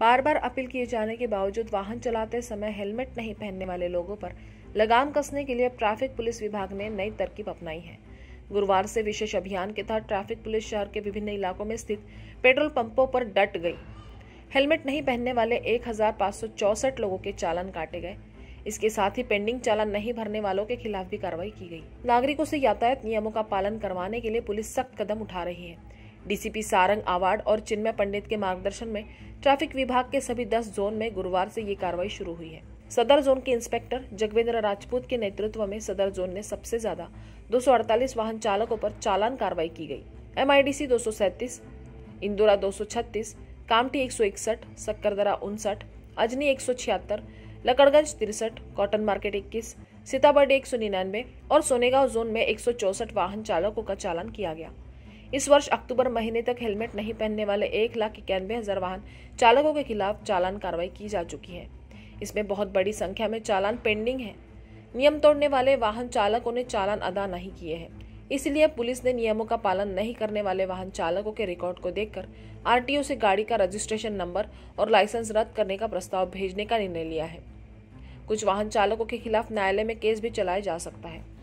बार बार appeal किए जाने के बावजूद वाहन चलाते समय हेलमेट नहीं पहनने वाले लोगों पर लगाम कसने के लिए ट्रैफिक पुलिस विभाग ने नई तरकीब अपनाई है गुरुवार से विशेष अभियान के तहत ट्रैफिक पुलिस शहर के विभिन्न इलाकों में स्थित पेट्रोल पंपों पर डट गई हेलमेट नहीं पहनने वाले एक लोगों के चालान काटे गए इसके साथ ही पेंडिंग चालान नहीं भरने वालों के खिलाफ भी कार्रवाई की गई नागरिकों से यातायात नियमों का पालन करवाने के लिए पुलिस सख्त कदम उठा रही है डीसीपी सारंग आवाड और चिन्मय पंडित के मार्गदर्शन में ट्रैफिक विभाग के सभी दस जोन में गुरुवार से ये कार्रवाई शुरू हुई है सदर जोन के इंस्पेक्टर जगवेंद्र राजपूत के नेतृत्व में सदर जोन ने सबसे ज्यादा 248 वाहन चालकों पर चालान कार्रवाई की गई एमआईडीसी 237, इंदौरा 236, कामटी एक सक्करदरा उनसठ अजनी एक लकड़गंज तिरसठ कॉटन मार्केट इक्कीस सीताबर्डी एक और सोनेगांव जोन में एक वाहन चालकों का चालान किया गया इस वर्ष अक्टूबर महीने तक हेलमेट नहीं पहनने वाले एक लाख इक्यानवे हजार वाहन चालकों के खिलाफ चालान कार्रवाई की जा चुकी है इसमें बहुत बड़ी संख्या में चालान पेंडिंग है नियम तोड़ने वाले वाहन चालकों ने चालान अदा नहीं किए हैं इसलिए पुलिस ने नियमों का पालन नहीं करने वाले वाहन चालकों के रिकॉर्ड को देखकर आरटीओ से गाड़ी का रजिस्ट्रेशन नंबर और लाइसेंस रद्द करने का प्रस्ताव भेजने का निर्णय लिया है कुछ वाहन चालकों के खिलाफ न्यायालय में केस भी चलाया जा सकता है